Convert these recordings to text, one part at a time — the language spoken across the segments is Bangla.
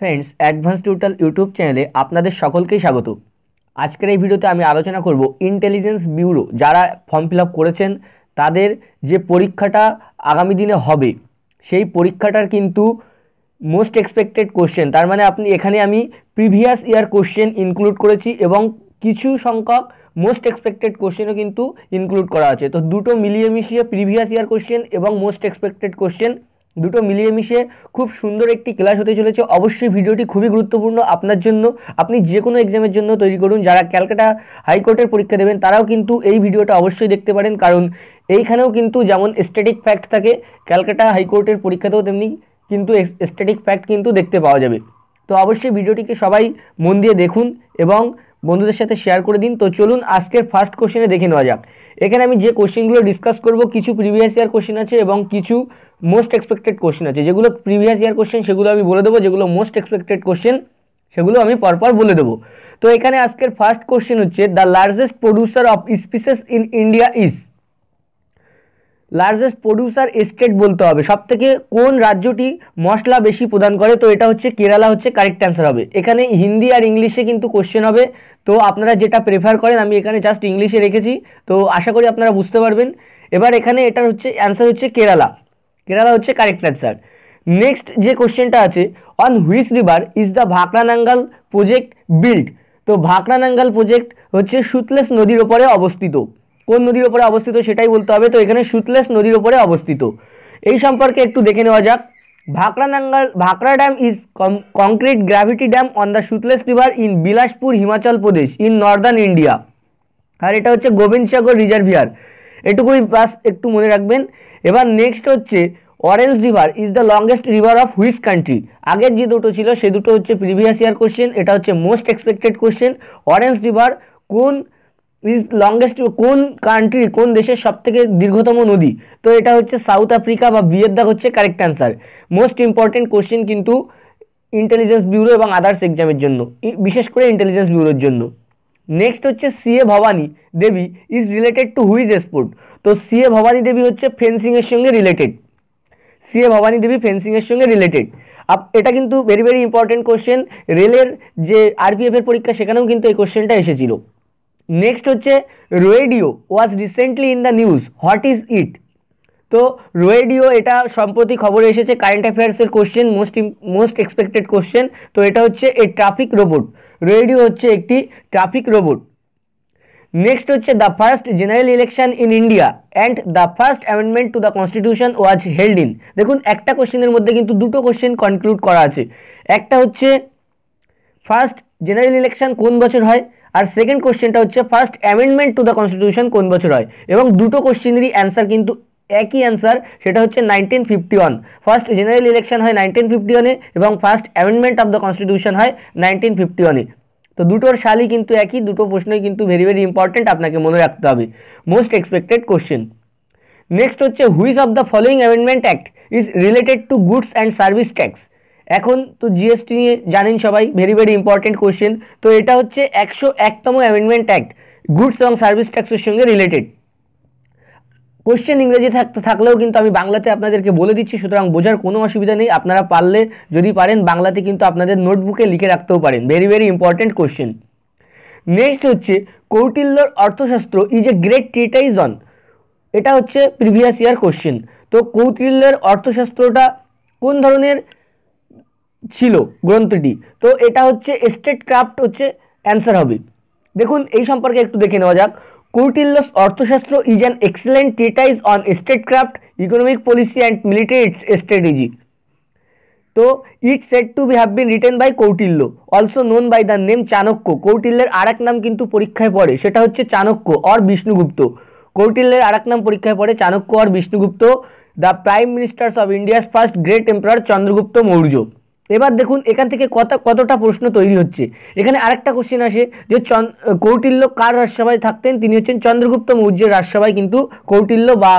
ফ্রেন্ডস অ্যাডভান্স টুটাল ইউটিউব চ্যানেলে আপনাদের সকলকেই স্বাগত আজকের এই ভিডিওতে আমি আলোচনা করব ইন্টেলিজেন্স ব্যুরো যারা ফর্ম ফিল করেছেন তাদের যে পরীক্ষাটা আগামী দিনে হবে সেই পরীক্ষাটার কিন্তু মোস্ট এক্সপেক্টেড কোশ্চেন তার মানে আপনি এখানে আমি প্রিভিয়াস ইয়ার কোশ্চেন ইনক্লুড করেছি এবং কিছু সংখ্যক মোস্ট এক্সপেক্টেড কোশ্চেনও কিন্তু ইনক্লুড করা আছে তো দুটো মিলিয়ে মিশিয়ে প্রিভিয়াস ইয়ার কোশ্চেন এবং মোস্ট এক্সপেক্টেড কোশ্চেন দুটো মিলিয়ে মিশিয়ে খুব সুন্দর একটি ক্লাস হতে চলেছে অবশ্যই ভিডিওটি খুবই গুরুত্বপূর্ণ আপনার জন্য আপনি যে কোনো এক্সামের জন্য তৈরি করুন যারা ক্যালকাটা হাইকোর্টের পরীক্ষা দেবেন তারাও কিন্তু এই ভিডিওটা অবশ্যই দেখতে পারেন কারণ এইখানেও কিন্তু যেমন স্ট্যাটিক ফ্যাক্ট থাকে ক্যালকাটা হাইকোর্টের পরীক্ষাতেও তেমনি কিন্তু স্ট্যাটিক ফ্যাক্ট কিন্তু দেখতে পাওয়া যাবে তো অবশ্যই ভিডিওটিকে সবাই মন দিয়ে দেখুন এবং বন্ধুদের সাথে শেয়ার করে দিন তো চলুন আজকের ফার্স্ট কোশ্চেনে দেখে নেওয়া যাক এখানে আমি যে কোশ্চেনগুলো ডিসকাস করব কিছু প্রিভিয়াস ইয়ার কোশ্চেন আছে এবং কিছু মোস্ট এক্সপেক্টেড কোশ্চেন আছে যেগুলো প্রিভিয়াস ইয়ার কোশ্চেন সেগুলো আমি বলে দেবো যেগুলো মোস্ট এক্সপেক্টেড কোশ্চেন সেগুলো আমি পরপর বলে দেবো তো এখানে আজকের ফার্স্ট কোশ্চেন হচ্ছে the largest producer of spices in India is largest producer state বলতে হবে সব থেকে কোন রাজ্যটি মশলা বেশি প্রদান করে তো এটা হচ্ছে কেরালা হচ্ছে কারেক্ট অ্যান্সার হবে এখানে হিন্দি আর ইংলিশে কিন্তু কোশ্চেন হবে তো আপনারা যেটা প্রেফার করেন আমি এখানে জাস্ট ইংলিশে রেখেছি তো আশা করি আপনারা বুঝতে পারবেন এবার এখানে এটার হচ্ছে অ্যান্সার হচ্ছে কেরালা কেরালা হচ্ছে কারেক্ট অ্যান্সার নেক্সট যে কোশ্চেনটা আছে on which river is the Bhakra Nangal project build তো ভাকরানাঙ্গাল প্রজেক্ট হচ্ছে সুতলেস নদীর ওপরে অবস্থিত কোন নদীর ওপরে অবস্থিত সেটাই বলতে হবে তো এখানে সুতলেস নদীর ওপরে অবস্থিত এই সম্পর্কে একটু দেখে নেওয়া যাক Bhakra Nangal Bhakra dam is concrete gravity dam on the Sutlej river in Bilaspur Himachal Pradesh in northern India আর এটা হচ্ছে গোবিন্দ সাগর রিজার্ভিয়ার এটুকুই বাস একটু মনে রাখবেন এবার নেক্সট হচ্ছে orange river is the longest river of which country আগের যে দুটো ছিল সে দুটো হচ্ছে প্রিভিয়াস ইয়ার কোশ্চেন এটা হচ্ছে most expected question orange river কোন ইজ লংগেস্ট কোন কান্ট্রি কোন দেশের সবথেকে দীর্ঘতম নদী তো এটা হচ্ছে সাউথ আফ্রিকা বা বিয়ের দাগ হচ্ছে correct answer most important question কিন্তু ইন্টেলিজেন্স ব্যুরো এবং আদার্স এক্সামের জন্য বিশেষ করে ইন্টেলিজেন্স ব্যুরোর জন্য নেক্সট হচ্ছে CA Bhavani Devi is related to which sport তো সিএ ভবানী দেবী হচ্ছে ফেন্সিংয়ের সঙ্গে রিলেটেড সিএ ভবানী দেবী ফেন্সিংয়ের সঙ্গে রিলেটেড আপ এটা কিন্তু ভেরি ভেরি ইম্পর্টেন্ট কোশ্চেন রেলের যে আরপিএফের পরীক্ষা সেখানেও কিন্তু এই কোশ্চেনটা এসেছিল নেক্সট হচ্ছে Roadeo was recently in the news what is it তো রোয়েডিও এটা সম্প্রতি খবরে এসেছে কারেন্ট অ্যাফেয়ার্সের question most most expected question তো এটা হচ্ছে এ ট্রাফিক রোবট রোয়েডিও হচ্ছে একটি ট্রাফিক রোবট নেক্সট হচ্ছে the first general election in India and the first amendment to the constitution was held in দেখুন একটা কোশ্চেনের মধ্যে কিন্তু দুটো কোশ্চেন কনক্লুড করা আছে একটা হচ্ছে ফার্স্ট জেনারেল ইলেকশন কোন বছর হয় আর সেকেন্ড কোশ্চেনটা হচ্ছে first amendment to the constitution কোন বছর হয় এবং দুটো কোশ্চেনেরই অ্যান্সার কিন্তু একই অ্যান্সার সেটা হচ্ছে nineteen fifty one first general election হয় নাইনটিন ফিফটি ওয়ানে এবং first amendment of the constitution হয় নাইনটিন ফিফটি ওয়ানে তো দুটোর সালই কিন্তু একই দুটো প্রশ্নই কিন্তু ভেরি ভেরি ইম্পর্টেন্ট আপনাকে মনে রাখতে হবে মোস্ট এক্সপেক্টেড কোশ্চেন নেক্সট হচ্ছে which of the following amendment act is related to goods and service tax এখন তো জিএসটি নিয়ে জানেন সবাই ভেরি ভেরি ইম্পর্টেন্ট কোশ্চেন তো এটা হচ্ছে একশো একতম অ্যামেন্ডমেন্ট অ্যাক্ট গুডস এবং সার্ভিস ট্যাক্সের সঙ্গে রিলেটেড কোশ্চেন ইংরেজি থাকতে থাকলেও কিন্তু আমি বাংলাতে আপনাদেরকে বলে দিচ্ছি সুতরাং বোঝার কোনো অসুবিধা নেই আপনারা পারলে যদি পারেন বাংলাতে কিন্তু আপনাদের নোটবুকে লিখে রাখতেও পারেন very very important question next হচ্ছে কৌটিল্যর Arthashastra is a great treatise on এটা হচ্ছে প্রিভিয়াস ইয়ার কোশ্চেন তো কৌটিল্যের অর্থশাস্ত্রটা কোন ধরনের ছিল গ্রন্থটি তো এটা হচ্ছে স্টেট ক্রাফট হচ্ছে অ্যান্সার হবে দেখুন এই সম্পর্কে একটু দেখে নেওয়া যাক Kautilya's Arthashastra is an excellent treatise on craft economic policy and military strategy তো it said to be have been written by Kautilya also known by the name Chanakya কৌটিল্যের আর এক নাম কিন্তু পরীক্ষায় পড়ে সেটা হচ্ছে চাণক্য অর বিষ্ণুগুপ্ত কৌটিল্যের আর এক নাম পরীক্ষায় পড়ে Chanakya or Vishnugupta the prime ministers of India's first great empire Chandragupta Maurya এবার দেখুন এখান থেকে কত কতটা প্রশ্ন তৈরি হচ্ছে এখানে আরেকটা কোশ্চেন আসে যে কৌটিল্য কার রাজসভায় থাকতেন তিনি হচ্ছেন চন্দ্রগুপ্ত মৌর্যের রাজসভায় কিন্তু কৌটিল্য বা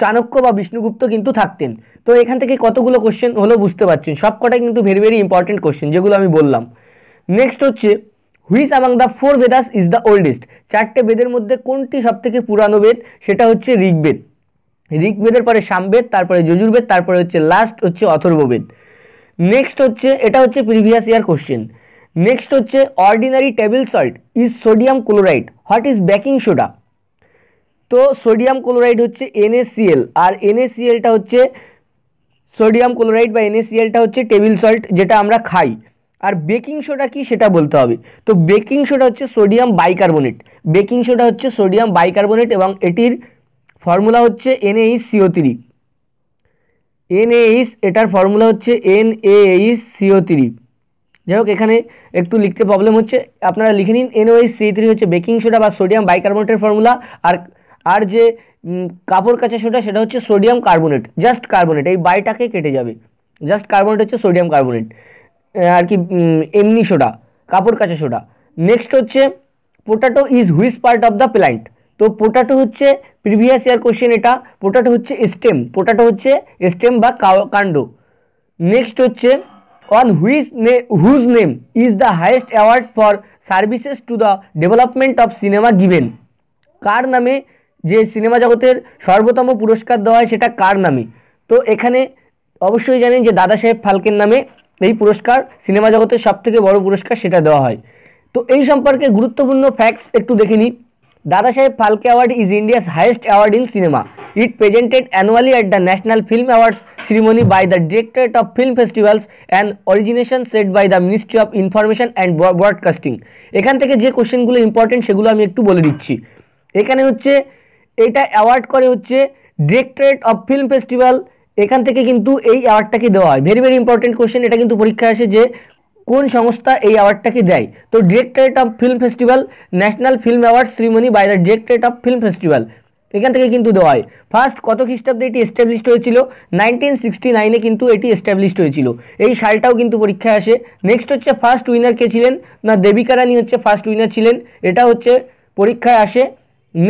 চাণক্য বা বিষ্ণুগুপ্ত কিন্তু থাকতেন তো এখান থেকে কতগুলো কোশ্চেন হলো বুঝতে পারছেন সব কটাই কিন্তু ভেরি ভেরি ইম্পর্টেন্ট কোশ্চেন যেগুলো আমি বললাম নেক্সট হচ্ছে which among the four Vedas is the oldest চারটে বেদের মধ্যে কোনটি সবথেকে পুরানো বেদ সেটা হচ্ছে ঋগ্বেদ ঋগ্বেদের পরে সামবেদ তারপরে যজুর্বেদ তারপরে হচ্ছে লাস্ট হচ্ছে অথর্ববেদ নেক্সট হচ্ছে এটা হচ্ছে প্রিভিয়াস ইয়ার কোশ্চেন নেক্সট হচ্ছে ordinary table salt is sodium chloride what is baking soda তো সোডিয়াম ক্লোরাইড হচ্ছে এনএসিএল আর এনএসিএলটা হচ্ছে সোডিয়াম ক্লোরাইড বা এনএসিএলটা হচ্ছে টেবিল সল্ট যেটা আমরা খাই আর বেকিং সোডা কি সেটা বলতে হবে তো বেকিং সোডা হচ্ছে সোডিয়াম বাইকার্বোনেট বেকিং সোডা হচ্ছে সোডিয়াম বাইকার্বনেট এবং এটির ফর্মুলা হচ্ছে এনএইচ সিও থ্রি এনএইচ এটার ফর্মুলা হচ্ছে এন এইচ সিও থ্রি যাই হোক এখানে একটু লিখতে প্রবলেম হচ্ছে আপনারা লিখে নিন এনওএইচ সি থ্রি হচ্ছে বেকিং সোডা বা সোডিয়াম বাইকার্বনেটের ফর্মুলা আর আর যে কাপড় কাচা সোডা সেটা হচ্ছে সোডিয়াম কার্বোনেট জাস্ট কার্বোনেট এই বাইটাকে কেটে যাবে জাস্ট কার্বোনেট হচ্ছে সোডিয়াম কার্বোনেট আর কি এমনি সোডা কাপড় কাচা সোডা নেক্সট হচ্ছে potato is which part of the plant তো পোটাটো হচ্ছে প্রিভিয়াস ইয়ার কোশ্চেন এটা পোটাটো হচ্ছে স্টেম পোটাটো হচ্ছে স্টেম বা কাণ্ড নেক্সট হচ্ছে অন হুইজ নে whose name is the highest award for services to the development of cinema given কার নামে যে সিনেমা জগতের সর্বতম পুরস্কার দেওয়া হয় সেটা কার নামে তো এখানে অবশ্যই জানেন যে দাদা সাহেব ফালকের নামে এই পুরস্কার সিনেমা জগতের সবথেকে বড় পুরস্কার সেটা দেওয়া হয় তো এই সম্পর্কে গুরুত্বপূর্ণ ফ্যাক্টস একটু দেখে নিই Dada Saheb Phalke award is India's highest award in cinema it presented annually at the national film awards ceremony by the directorate of film festivals and origination set by the ministry of information and broadcasting এখান থেকে যে কোশ্চেনগুলো ইম্পর্টেন্ট সেগুলো আমি একটু বলে দিচ্ছি এখানে হচ্ছে এটা অ্যাওয়ার্ড করে হচ্ছে ডিরেক্টরেট অফ ফিল্ম ফেস্টিভ্যাল এখান থেকে কিন্তু এই অ্যাওয়ার্ডটাকে দেওয়া হয় ভেরি ভেরি ইম্পর্টেন্ট কোয়েশ্চেন এটা কিন্তু পরীক্ষায় আসে যে কোন সংস্থা এই অ্যাওয়ার্ডটাকে দেয় তো directorate of film festival national film award ceremony by the directorate of film festival এখান থেকে কিন্তু দেওয়া হয় ফার্স্ট কত খ্রিস্টাব্দে এটি এস্টাবলিশড হয়েছিল নাইনটিন সিক্সটি নাইনে কিন্তু এটি এস্টাবলিশড হয়েছিল এই সালটাও কিন্তু পরীক্ষায় আসে নেক্সট হচ্ছে ফার্স্ট উইনার কে ছিলেন না দেবিকা রানী হচ্ছে ফার্স্ট উইনার ছিলেন এটা হচ্ছে পরীক্ষায় আসে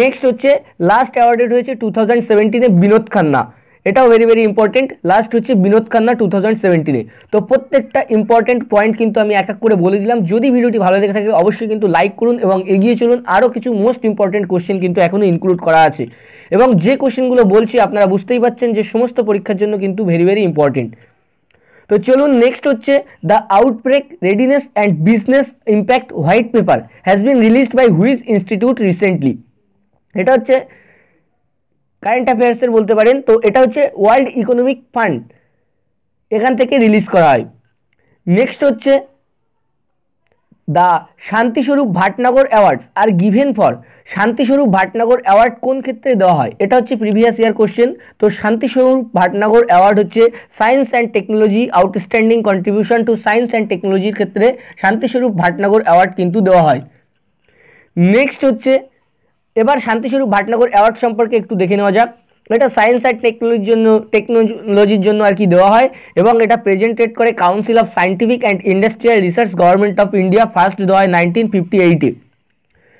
নেক্সট হচ্ছে লাস্ট অ্যাওয়ার্ডেড হয়েছে টু থাউজেন্ড সেভেন্টিনে বিনোদ খান্না এটাও ভেরি ভেরি ইম্পর্টেন্ট লাস্ট হচ্ছে বিনোদ খান্না টু থাউজেন্ড সেভেন্টিনে তো প্রত্যেকটা ইম্পর্টেন্ট পয়েন্ট কিন্তু আমি এক এক করে বলে দিলাম যদি ভিডিওটি ভালো লেগে থাকে অবশ্যই কিন্তু লাইক করুন এবং এগিয়ে চলুন আরও কিছু মোস্ট ইম্পর্টেন্ট কোশ্চেন কিন্তু এখনও ইনক্লুড করা আছে এবং যে কোশ্চেনগুলো বলছি আপনারা বুঝতেই পারছেন যে সমস্ত পরীক্ষার জন্য কিন্তু ভেরি ভেরি ইম্পর্টেন্ট তো চলুন নেক্সট হচ্ছে the outbreak readiness and business impact white paper has been released by which institute recently এটা হচ্ছে কারেন্ট অ্যাফেয়ার্সের বলতে পারেন তো এটা হচ্ছে ওয়ার্ল্ড ইকোনমিক ফান্ড এখান থেকে রিলিজ করা হয় নেক্সট হচ্ছে the Shanti Swarup Bhatnagar awards are given for Shanti Swarup Bhatnagar award কোন ক্ষেত্রে দেওয়া হয় এটা হচ্ছে প্রিভিয়াস ইয়ার কোশ্চেন তো শান্তিস্বরূপ ভাটনগর অ্যাওয়ার্ড হচ্ছে science and technology outstanding contribution to science and টেকনোলজির ক্ষেত্রে শান্তিস্বরূপ ভাটনগর অ্যাওয়ার্ড কিন্তু দেওয়া হয় নেক্সট হচ্ছে এবার শান্তিস্বরূপ ভাটনগর অ্যাওয়ার্ড সম্পর্কে একটু দেখে নেওয়া যাক এটা সায়েন্স অ্যান্ড টেকনোলজির জন্য টেকনোলজির জন্য আর কি দেওয়া হয় এবং এটা প্রেজেন্টেড করে council of scientific and industrial research government of India first দেওয়া হয় নাইনটিন ফিফটি এইটে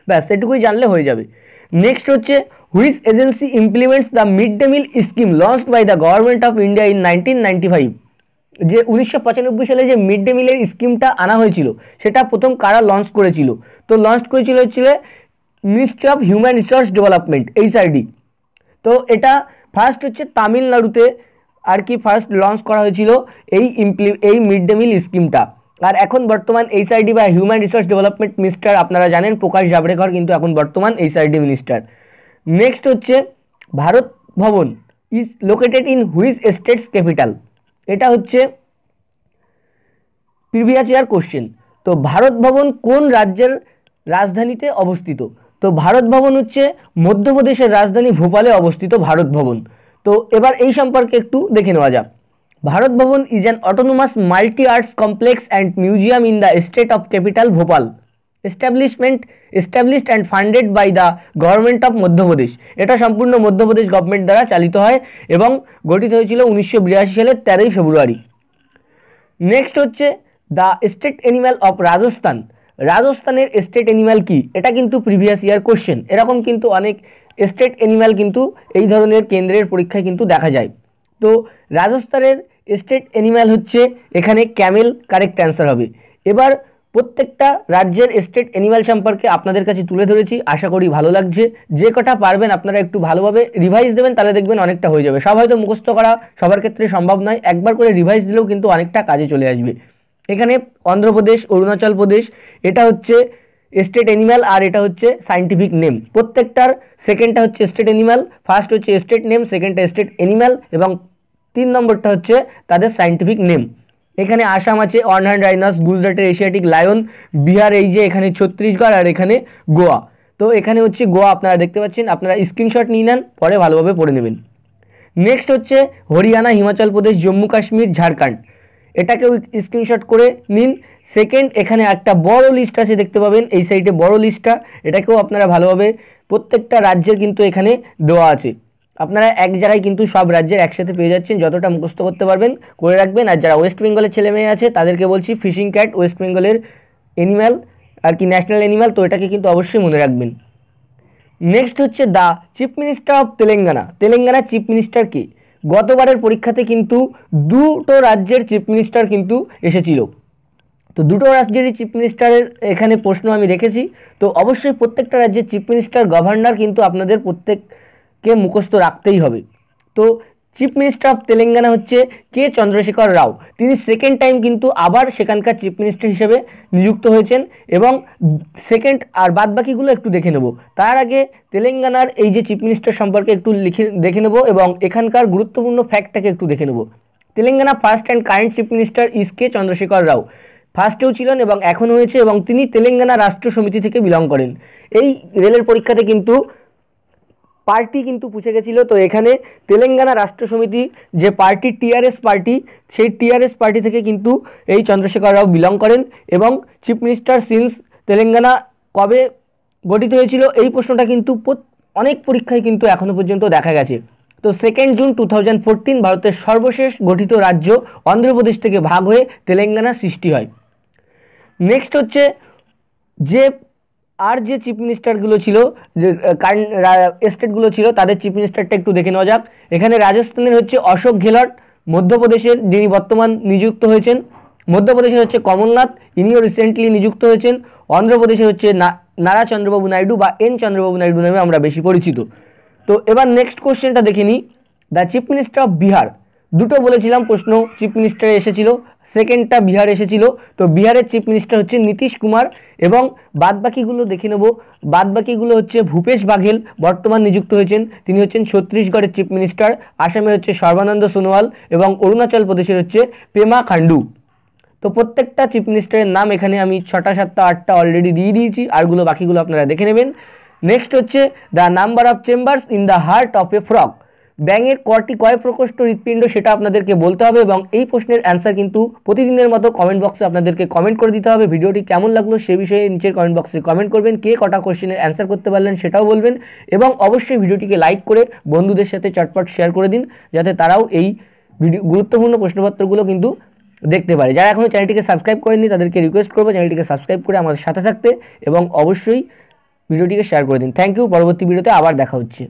ব্যাস এটুকুই জানলে হয়ে যাবে নেক্সট হচ্ছে which agency implements the mid day meal scheme launch by the government of India in nineteen ninety five যে উনিশশো সালে যে মিড ডে মিলের স্কিমটা আনা হয়েছিল সেটা প্রথম কারা লঞ্চ করেছিল তো লঞ্চ করেছিল হচ্ছে ministry of human resource development HRD তো এটা ফার্স্ট হচ্ছে তামিলনাড়ুতে আর কি ফার্স্ট লঞ্চ করা হয়েছিল এই ইমপ্লি এই মিড ডে মিল স্কিমটা আর এখন বর্তমান এইচআরডি বা হিউম্যান রিসোর্স ডেভেলপমেন্ট মিনিস্টার আপনারা জানেন প্রকাশ জাভড়েকর কিন্তু এখন বর্তমান এইচআরডি মিনিস্টার নেক্সট হচ্ছে Bharat Bhavan is located in which state's capital এটা হচ্ছে প্রিভিয়াস ইয়ার কোশ্চেন তো ভারত ভবন কোন রাজ্যের রাজধানীতে অবস্থিত তো ভারত ভবন হচ্ছে মধ্যপ্রদেশের রাজধানী ভোপালে অবস্থিত ভারত ভবন তো এবার এই সম্পর্কে একটু দেখে নেওয়া যাক Bharat Bhavan is an autonomous multi arts complex and museum in the state of capital Bhopal establishment established and funded by the government of Madhya Pradesh এটা সম্পূর্ণ মধ্যপ্রদেশ গভর্নমেন্ট দ্বারা চালিত হয় এবং গঠিত হয়েছিল উনিশশো সালের তেরোই ফেব্রুয়ারি নেক্সট হচ্ছে the state animal of Rajasthan রাজস্থানের স্টেট এনিম্যাল কি এটা কিন্তু প্রিভিয়াস ইয়ার কোশ্চেন এরকম কিন্তু অনেক স্টেট অ্যানিমাল কিন্তু এই ধরনের কেন্দ্রের পরীক্ষায় কিন্তু দেখা যায় তো রাজস্থানের স্টেট অ্যানিম্যাল হচ্ছে এখানে ক্যামেল কারেক্ট অ্যান্সার হবে এবার প্রত্যেকটা রাজ্যের স্টেট অ্যানিম্যাল সম্পর্কে আপনাদের কাছে তুলে ধরেছি আশা করি ভালো লাগছে যে কটা পারবেন আপনারা একটু ভালোভাবে রিভাইজ দেবেন তাহলে দেখবেন অনেকটা হয়ে যাবে সব হয়তো মুখস্থ করা সবার ক্ষেত্রে সম্ভব নয় একবার করে রিভাইজ দিলেও কিন্তু অনেকটা কাজে চলে আসবে এখানে অন্ধ্রপ্রদেশ অরুণাচল প্রদেশ এটা হচ্ছে স্টেট অ্যানিম্যাল আর এটা হচ্ছে সাইন্টিফিক নেম প্রত্যেকটার সেকেন্ডটা হচ্ছে স্টেট অ্যানিম্যাল ফার্স্ট হচ্ছে স্টেট নেম সেকেন্ডটা স্টেট অ্যানিম্যাল এবং তিন নম্বরটা হচ্ছে তাদের সাইন্টিফিক নেম এখানে আসাম আছে ওয়ান হ্যান্ড রাইনাস গুজরাটের এশিয়াটিক লায়ন বিহার এই যে এখানে ছত্তিশগড় আর এখানে গোয়া তো এখানে হচ্ছে গোয়া আপনারা দেখতে পাচ্ছেন আপনারা স্ক্রিনশট নিয়ে নেন পরে ভালোভাবে পড়ে নেবেন নেক্সট হচ্ছে হরিয়ানা হিমাচল প্রদেশ জম্মু কাশ্মীর ঝাড়খণ্ড এটাকেও স্ক্রিনশট করে নিন সেকেন্ড এখানে একটা বড় লিস্ট আছে দেখতে পাবেন এই সাইডে বড় লিস্টটা এটাকেও আপনারা ভালোভাবে প্রত্যেকটা রাজ্যের কিন্তু এখানে দেওয়া আছে আপনারা এক জায়গায় কিন্তু সব রাজ্যের একসাথে পেয়ে যাচ্ছেন যতটা মুখস্থ করতে পারবেন করে রাখবেন আর যারা ওয়েস্ট বেঙ্গলের ছেলে মেয়ে আছে তাদেরকে বলছি ফিশিং ক্যাট ওয়েস্ট বেঙ্গলের অ্যানিম্যাল আর কি ন্যাশনাল অ্যানিম্যাল তো এটাকে কিন্তু অবশ্যই মনে রাখবেন নেক্সট হচ্ছে the chief minister of Telangana Telangana chief minister কী গতবারের পরীক্ষাতে কিন্তু দুটো রাজ্যের চিফ মিনিস্টার কিন্তু এসেছিল তো দুটো রাজ্যেরই চিফ মিনিস্টারের এখানে প্রশ্ন আমি রেখেছি তো অবশ্যই প্রত্যেকটা রাজ্যের চিফ মিনিস্টার গভর্নর কিন্তু আপনাদের প্রত্যেককে মুখস্থ রাখতেই হবে তো চিফ মিনিস্টার অফ তেলেঙ্গানা হচ্ছে কে চন্দ্রশেখর রাও তিনি সেকেন্ড টাইম কিন্তু আবার সেখানকার চিফ মিনিস্টার হিসেবে নিযুক্ত হয়েছেন এবং সেকেন্ড আর বাদ বাকিগুলো একটু দেখে নেব তার আগে তেলেঙ্গানার এই যে চিফ মিনিস্টার সম্পর্কে একটু লিখে দেখে নেব এবং এখানকার গুরুত্বপূর্ণ ফ্যাক্টটাকে একটু দেখে নেব Telangana first and current chief minister is K Chandrashekar Rao ফার্স্টেও ছিলেন এবং এখন হয়েছে এবং তিনি তেলেঙ্গানা রাষ্ট্র সমিতি থেকে বিলং করেন এই রেলের পরীক্ষাতে কিন্তু পার্টি কিন্তু পুষে গেছিল তো এখানে তেলেঙ্গানা রাষ্ট্র সমিতি যে পার্টি টিআরএস পার্টি সেই টিআরএস পার্টি থেকে কিন্তু এই চন্দ্রশেখর রাও বিলং করেন এবং চিফ মিনিস্টার সিন্স তেলেঙ্গানা কবে গঠিত হয়েছিল এই প্রশ্নটা কিন্তু অনেক পরীক্ষায় কিন্তু এখনও পর্যন্ত দেখা গেছে তো সেকেন্ড জুন টু থাউজেন্ড ভারতের সর্বশেষ গঠিত রাজ্য অন্ধ্রপ্রদেশ থেকে ভাগ হয়ে তেলেঙ্গানা সৃষ্টি হয় নেক্সট হচ্ছে যে আর যে চিফ মিনিস্টারগুলো ছিল যে কারেন্ট স্টেটগুলো ছিল তাদের চিফ মিনিস্টারটা একটু দেখে নেওয়া যাক এখানে রাজস্থানের হচ্ছে অশোক গেহলট মধ্যপ্রদেশের যিনি বর্তমান নিযুক্ত হয়েছেন মধ্যপ্রদেশের হচ্ছে কমলনাথ ইনিও রিসেন্টলি নিযুক্ত হয়েছেন অন্ধ্রপ্রদেশের হচ্ছে না নারা চন্দ্রবাবু নাইডু বা এন চন্দ্রবাবু নাইডু নামে আমরা বেশি পরিচিত তো এবার নেক্সট কোশ্চেনটা দেখে নিই the chief minister of Bihar দুটো বলেছিলাম প্রশ্ন চিফ মিনিস্টারে এসেছিল সেকেন্ডটা বিহার এসেছিল তো বিহারের চিফ মিনিস্টার হচ্ছে নীতিশ কুমার এবং বাদবাকিগুলো দেখে নেব বাদবাকিগুলো হচ্ছে ভূপেশ বাঘেল বর্তমান নিযুক্ত হয়েছেন তিনি হচ্ছেন ছত্তিশগড়ের চিফ মিনিস্টার আসামের হচ্ছে সর্বানন্দ সোনোয়াল এবং অরুণাচল প্রদেশের হচ্ছে পেমা খান্ডু তো প্রত্যেকটা চিফ মিনিস্টারের নাম এখানে আমি ছটা সাতটা আটটা অলরেডি দিয়ে দিয়েছি আরগুলো বাকিগুলো আপনারা দেখে নেবেন নেক্সট হচ্ছে the number of chambers in the heart of a frog ব্যাঙের কটি কয় প্রকোষ্ঠ হৃৎপিণ্ড সেটা আপনাদেরকে বলতে হবে এবং এই প্রশ্নের অ্যান্সার কিন্তু প্রতিদিনের মতো কমেন্ট বক্সে আপনাদেরকে কমেন্ট করে দিতে হবে ভিডিওটি কেমন লাগলো সে বিষয়ে নিচের কমেন্ট বক্সে কমেন্ট করবেন কে কটা কোশ্চেনের অ্যান্সার করতে পারলেন সেটাও বলবেন এবং অবশ্যই ভিডিওটিকে লাইক করে বন্ধুদের সাথে চটপট শেয়ার করে দিন যাতে তারাও এই ভিডিও গুরুত্বপূর্ণ প্রশ্নপত্রগুলো কিন্তু দেখতে পারে যারা এখনও চ্যানেলটিকে সাবস্ক্রাইব করেননি তাদেরকে রিকোয়েস্ট করবো চ্যানেলটিকে সাবস্ক্রাইব করে আমাদের সাথে থাকতে এবং অবশ্যই ভিডিওটিকে শেয়ার করে দিন থ্যাংক ইউ পরবর্তী ভিডিওতে আবার দেখা হচ্ছে